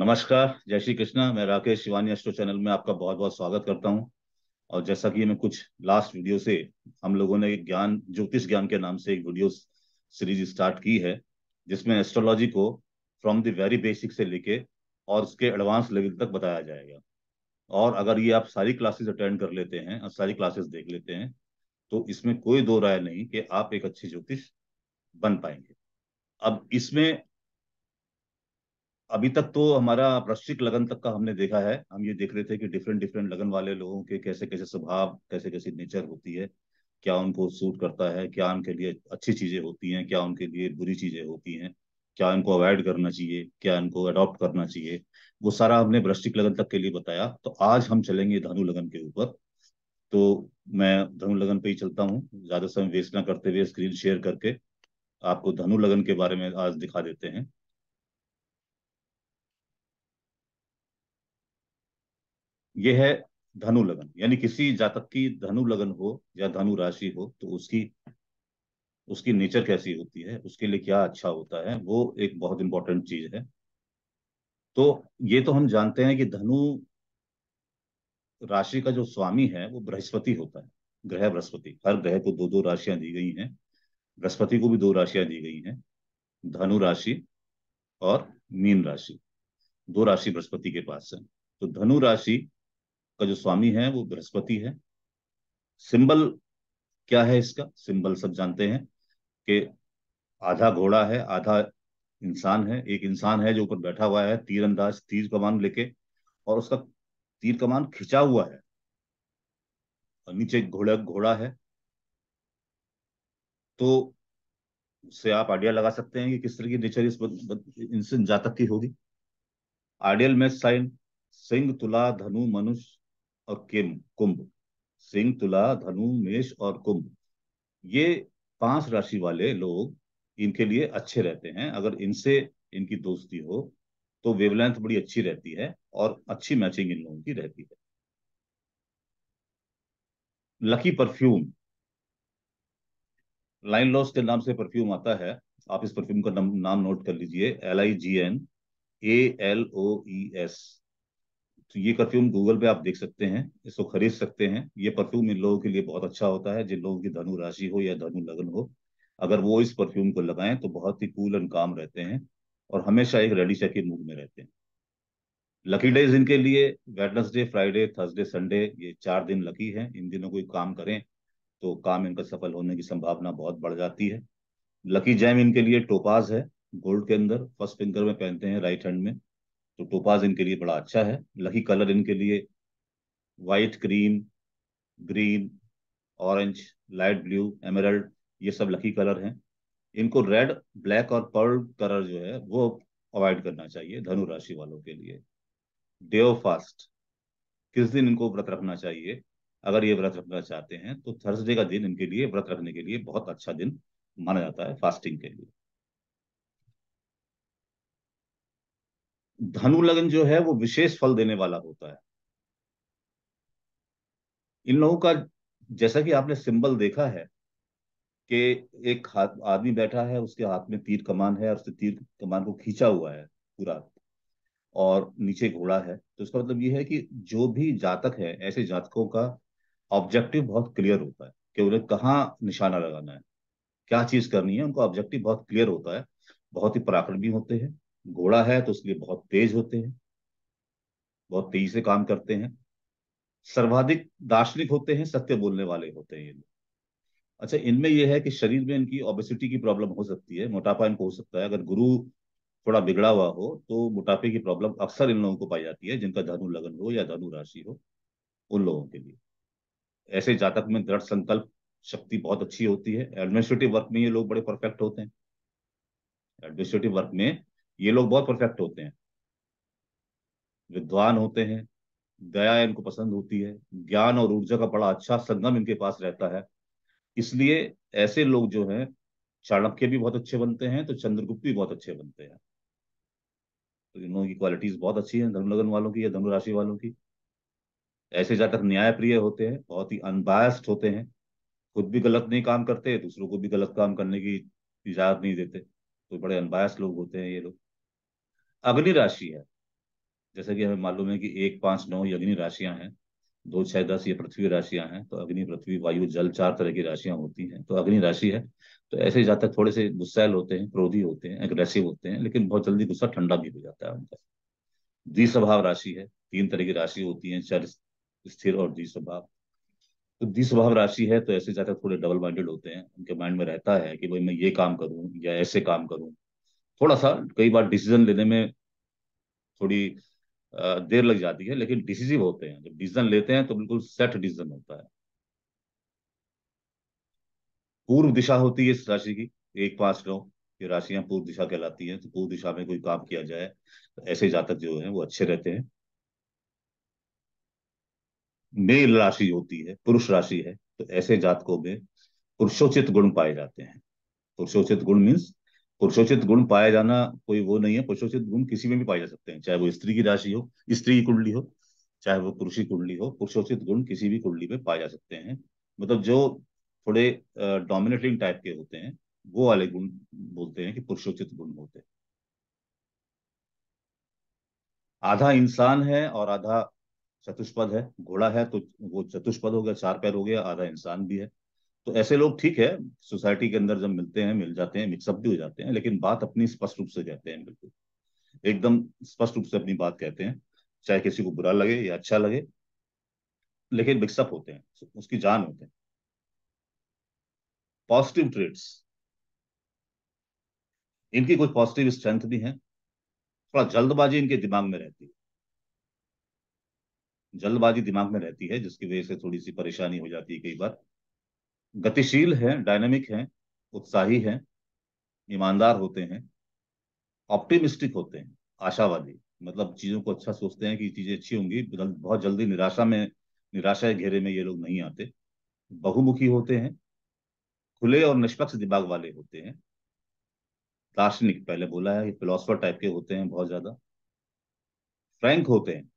नमस्कार जय श्री कृष्णा मैं राकेश शिवानी एस्ट्रो चैनल में आपका बहुत बहुत स्वागत करता हूं और जैसा कि मैं कुछ लास्ट वीडियो से हम लोगों ने ज्ञान ज्योतिष ज्ञान के नाम से एक वीडियो सीरीज स्टार्ट की है जिसमें एस्ट्रोलॉजी को फ्रॉम द वेरी बेसिक से लेके और उसके एडवांस लेवल तक बताया जाएगा और अगर ये आप सारी क्लासेस अटेंड कर लेते हैं और सारी क्लासेस देख लेते हैं तो इसमें कोई दो राय नहीं कि आप एक अच्छे ज्योतिष बन पाएंगे अब इसमें अभी तक तो हमारा वृश्चिक लगन तक का हमने देखा है हम ये देख रहे थे कि डिफरेंट डिफरेंट लगन वाले लोगों के कैसे कैसे स्वभाव कैसे कैसे नेचर होती है क्या उनको सूट करता है क्या उनके लिए अच्छी चीजें होती हैं क्या उनके लिए बुरी चीजें होती हैं क्या इनको अवॉइड करना चाहिए क्या इनको अडॉप्ट करना चाहिए वो सारा हमने वृश्चिक लगन तक के लिए बताया तो आज हम चलेंगे धनु लगन के ऊपर तो मैं धनु लगन पे ही चलता हूँ ज्यादा समय वेस्ट ना करते हुए स्क्रीन शेयर करके आपको धनु लगन के बारे में आज दिखा देते हैं ये है धनु लगन यानी किसी जातक की धनु लगन हो या धनु राशि हो तो उसकी उसकी नेचर कैसी होती है उसके लिए क्या अच्छा होता है वो एक बहुत इंपॉर्टेंट चीज है तो ये तो हम जानते हैं कि धनु राशि का जो स्वामी है वो बृहस्पति होता है ग्रह बृहस्पति हर ग्रह को दो दो राशियां दी गई हैं बृहस्पति को भी दो राशियां दी गई हैं धनु राशि और मीन राशि दो राशि बृहस्पति के पास है तो धनु राशि का जो स्वामी है वो बृहस्पति है सिंबल क्या है इसका सिंबल सब जानते हैं कि आधा घोड़ा है आधा इंसान है एक इंसान है जो ऊपर बैठा हुआ है तीर अंदाज तीर कमान लेके और उसका तीर कमान खिंचा हुआ है और नीचे घोड़ा घोड़ा है तो उससे आप आइडिया लगा सकते हैं कि किस तरह की नेचर इस इंसान जातक की होगी आइडियल में साइन सिंह तुला धनु मनुष्य और किम कुंभ सिंह तुला धनु मेष और कुंभ ये पांच राशि वाले लोग इनके लिए अच्छे रहते हैं अगर इनसे इनकी दोस्ती हो तो वेवलेंथ बड़ी अच्छी रहती है और अच्छी मैचिंग इन लोगों की रहती है लकी परफ्यूम लाइन लॉस के नाम से परफ्यूम आता है आप इस परफ्यूम का नाम, नोट कर लीजिए L I G N A L O E S तो ये परफ्यूम गूगल पे आप देख सकते हैं इसको खरीद सकते हैं ये परफ्यूम इन लोगों के लिए बहुत अच्छा होता है जिन लोगों की धनु राशि हो या धनु लगन हो अगर वो इस परफ्यूम को लगाएं तो बहुत ही कूल एंड काम रहते हैं और हमेशा एक रेडी चैकी मूड में रहते हैं लकी डेज इनके लिए वेडनेसडे फ्राइडे थर्सडे संडे ये चार दिन लकी हैं इन दिनों कोई काम करें तो काम इनका सफल होने की संभावना बहुत बढ़ जाती है लकी जैम इनके लिए टोपाज है गोल्ड के अंदर फर्स्ट फिंगर में पहनते हैं राइट हैंड में तो टोपाज इनके लिए बड़ा अच्छा है लकी कलर इनके लिए white cream green orange light blue emerald ये सब लकी कलर हैं इनको रेड ब्लैक और पर्ल कलर जो है वो अवॉइड करना चाहिए धनु राशि वालों के लिए ऑफ फास्ट किस दिन इनको व्रत रखना चाहिए अगर ये व्रत रखना चाहते हैं तो थर्सडे का दिन इनके लिए व्रत रखने के लिए बहुत अच्छा दिन माना जाता है फास्टिंग के लिए धनु लगन जो है वो विशेष फल देने वाला होता है इन लोगों का जैसा कि आपने सिंबल देखा है कि एक हाथ आदमी बैठा है उसके हाथ में तीर कमान है और उसके तीर कमान को खींचा हुआ है पूरा और नीचे घोड़ा है तो इसका मतलब ये है कि जो भी जातक है ऐसे जातकों का ऑब्जेक्टिव बहुत क्लियर होता है कि उन्हें कहाँ निशाना लगाना है क्या चीज करनी है उनका ऑब्जेक्टिव बहुत क्लियर होता है बहुत ही पराक्रमी होते हैं घोड़ा है तो इसलिए बहुत तेज होते हैं बहुत तेजी से काम करते हैं सर्वाधिक दार्शनिक होते हैं सत्य बोलने वाले होते हैं ये लोग अच्छा इनमें यह है कि शरीर में इनकी ओबेसिटी की प्रॉब्लम हो सकती है मोटापा इनको हो सकता है अगर गुरु थोड़ा बिगड़ा हुआ हो तो मोटापे की प्रॉब्लम अक्सर इन लोगों को पाई जाती है जिनका धनु लगन हो या धनु राशि हो उन लोगों के लिए ऐसे जातक में दृढ़ संकल्प शक्ति बहुत अच्छी होती है एडमिनिस्ट्रेटिव वर्क में ये लोग बड़े परफेक्ट होते हैं एडमिनिस्ट्रेटिव वर्क में ये लोग बहुत परफेक्ट होते हैं विद्वान होते हैं दया इनको पसंद होती है ज्ञान और ऊर्जा का बड़ा अच्छा संगम इनके पास रहता है इसलिए ऐसे लोग जो हैं चाणक्य भी बहुत अच्छे बनते हैं तो चंद्रगुप्त भी बहुत अच्छे बनते हैं तो इन लोगों की क्वालिटीज बहुत अच्छी हैं धर्मलगन वालों की या धनु राशि वालों की ऐसे ज्यादातर न्यायप्रिय होते हैं बहुत ही अनबायस्ड होते हैं खुद भी गलत नहीं काम करते दूसरों को भी गलत काम करने की इजाजत नहीं देते तो बड़े अनबायस लोग होते हैं ये लोग अग्नि राशि है जैसे कि हमें मालूम है कि एक पांच नौ ये अग्नि राशियां हैं दो छह दस ये पृथ्वी राशियां हैं तो अग्नि पृथ्वी वायु जल चार तरह की राशियां होती हैं तो अग्नि राशि है तो ऐसे ही जातक थोड़े से गुस्सैल होते हैं क्रोधी होते हैं एग्रेसिव होते हैं लेकिन बहुत जल्दी गुस्सा ठंडा भी हो जाता है उनका द्विस्वभाव राशि है तीन तरह की राशि होती है चर स्थिर और द्विस्वभाव तो द्विस्वभाव राशि है तो ऐसे जातक थोड़े डबल माइंडेड होते हैं उनके माइंड में रहता है कि भाई मैं ये काम करूँ या ऐसे काम करूँ थोड़ा सा कई बार डिसीजन लेने में थोड़ी देर लग जाती है लेकिन डिसीजिव होते हैं जब डिसीजन लेते हैं तो बिल्कुल सेट डिसीजन होता है पूर्व दिशा होती है इस राशि की एक पांच नौ ये राशियां पूर्व दिशा कहलाती हैं तो पूर्व दिशा में कोई काम किया जाए तो ऐसे जातक जो है वो अच्छे रहते हैं मेल राशि होती है पुरुष राशि है तो ऐसे जातकों में पुरुषोचित गुण पाए जाते हैं पुरुषोचित गुण मीन्स पुरुषोचित गुण पाया जाना कोई वो नहीं है पुरुषोचित गुण किसी में भी पाए जा सकते हैं चाहे वो स्त्री की राशि हो स्त्री की कुंडली हो चाहे वो पुरुष की कुंडली हो पुरुषोचित गुण किसी भी कुंडली में पाए जा सकते हैं मतलब जो थोड़े डोमिनेटिंग टाइप के होते हैं वो वाले गुण बोलते हैं कि पुरुषोचित गुण होते हैं आधा इंसान है और आधा चतुष्पद है घोड़ा है तो वो चतुष्पद हो गया चार पैर हो गया आधा इंसान भी है तो ऐसे लोग ठीक है सोसाइटी के अंदर जब मिलते हैं मिल जाते हैं मिक्सअप भी हो जाते हैं लेकिन बात अपनी स्पष्ट रूप से कहते हैं बिल्कुल एकदम स्पष्ट रूप से अपनी बात कहते हैं चाहे किसी को बुरा लगे या अच्छा लगे लेकिन मिक्सअप होते हैं उसकी जान होते हैं पॉजिटिव ट्रेड्स इनकी कुछ पॉजिटिव स्ट्रेंथ भी है थोड़ा जल्दबाजी इनके दिमाग में रहती है जल्दबाजी दिमाग में रहती है जिसकी वजह से थोड़ी सी परेशानी हो जाती है कई बार गतिशील हैं डायनेमिक हैं उत्साही हैं ईमानदार होते हैं ऑप्टिमिस्टिक होते हैं आशावादी मतलब चीज़ों को अच्छा सोचते हैं कि चीज़ें अच्छी होंगी बहुत जल्दी निराशा में निराशा के घेरे में ये लोग नहीं आते बहुमुखी होते हैं खुले और निष्पक्ष दिमाग वाले होते हैं दार्शनिक पहले बोला है फिलोसफर टाइप के होते हैं बहुत ज़्यादा फ्रैंक होते हैं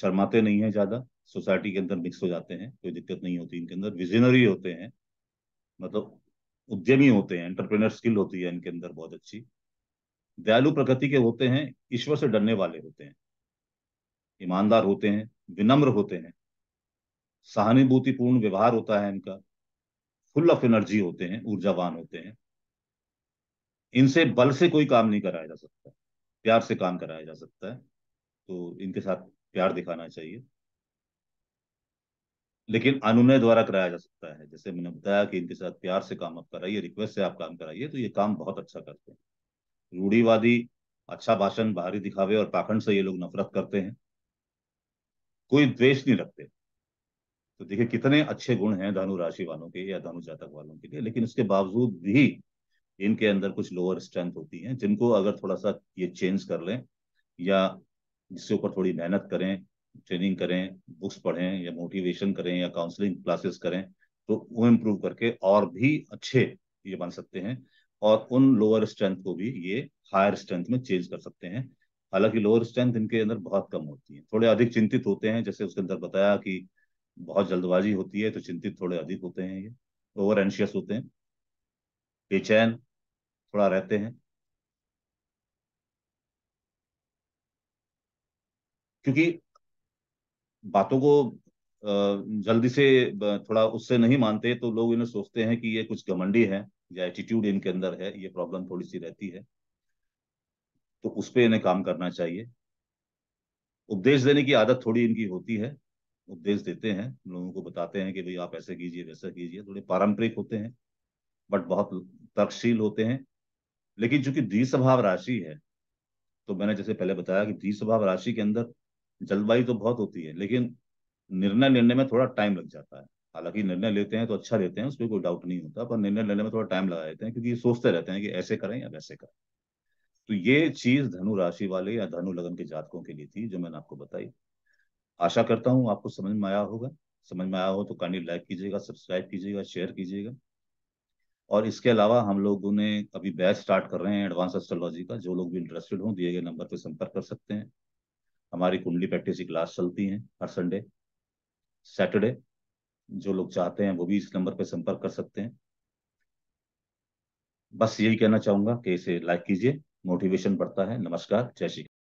शर्माते नहीं है ज़्यादा सोसाइटी के अंदर मिक्स हो जाते हैं कोई दिक्कत नहीं होती इनके अंदर विजनरी होते हैं मतलब उद्यमी होते हैं एंटरप्रेनर स्किल होती है इनके अंदर बहुत अच्छी दयालु प्रकृति के होते हैं ईश्वर से डरने वाले होते हैं ईमानदार होते हैं विनम्र होते हैं सहानुभूतिपूर्ण व्यवहार होता है इनका फुल ऑफ एनर्जी होते हैं ऊर्जावान होते हैं इनसे बल से कोई काम नहीं कराया जा सकता प्यार से काम कराया जा सकता है तो इनके साथ प्यार दिखाना चाहिए लेकिन अनुनय द्वारा कराया जा सकता है जैसे मैंने बताया कि इनके साथ प्यार से काम आप कराइए रिक्वेस्ट से आप काम कराइए तो ये काम बहुत अच्छा करते हैं रूढ़ीवादी अच्छा भाषण बाहरी दिखावे और पाखंड से ये लोग नफरत करते हैं कोई द्वेष नहीं रखते तो देखिए कितने अच्छे गुण हैं धनु राशि वालों के या धनु जातक वालों के लिए लेकिन उसके बावजूद भी इनके अंदर कुछ लोअर स्ट्रेंथ होती है जिनको अगर थोड़ा सा ये चेंज कर लें या जिसके ऊपर थोड़ी मेहनत करें ट्रेनिंग करें बुक्स पढ़ें या मोटिवेशन करें या काउंसलिंग क्लासेस करें तो वो इम्प्रूव करके और भी अच्छे ये बन सकते हैं और उन लोअर स्ट्रेंथ को भी ये हायर स्ट्रेंथ में चेंज कर सकते हैं हालांकि लोअर स्ट्रेंथ इनके अंदर बहुत कम होती है थोड़े अधिक चिंतित होते हैं जैसे उसके अंदर बताया कि बहुत जल्दबाजी होती है तो चिंतित थोड़े अधिक होते हैं ये ओवर एंशियस होते हैं बेचैन थोड़ा रहते हैं क्योंकि बातों को जल्दी से थोड़ा उससे नहीं मानते तो लोग इन्हें सोचते हैं कि ये कुछ घमंडी है या एटीट्यूड इनके अंदर है ये प्रॉब्लम थोड़ी सी रहती है तो उस पर इन्हें काम करना चाहिए उपदेश देने की आदत थोड़ी इनकी होती है उपदेश देते हैं लोगों को बताते हैं कि भाई आप ऐसे कीजिए वैसा कीजिए थोड़े पारंपरिक होते हैं बट बहुत तर्कशील होते हैं लेकिन चूंकि द्विस्वभाव राशि है तो मैंने जैसे पहले बताया कि द्विस्वभाव राशि के अंदर जलवायु तो बहुत होती है लेकिन निर्णय लेने में थोड़ा टाइम लग जाता है हालांकि निर्णय लेते हैं तो अच्छा लेते हैं उसमें कोई डाउट नहीं होता पर निर्णय लेने में थोड़ा टाइम लगा देते हैं क्योंकि सोचते रहते हैं कि ऐसे करें या वैसे करें तो ये चीज धनु राशि वाले या धनु लगन के जातकों के लिए थी जो मैंने आपको बताई आशा करता हूँ आपको समझ में आया होगा समझ में आया हो तो काइंडली लाइक कीजिएगा सब्सक्राइब कीजिएगा शेयर कीजिएगा और इसके अलावा हम लोगों ने अभी बैच स्टार्ट कर रहे हैं एडवांस एस्ट्रोलॉजी का जो लोग भी इंटरेस्टेड हों दिए गए नंबर पर संपर्क कर सकते हैं हमारी कुंडली प्रैक्टिस की क्लास चलती है हर संडे सैटरडे जो लोग चाहते हैं वो भी इस नंबर पर संपर्क कर सकते हैं बस यही कहना चाहूंगा कि इसे लाइक कीजिए मोटिवेशन बढ़ता है नमस्कार जय श्री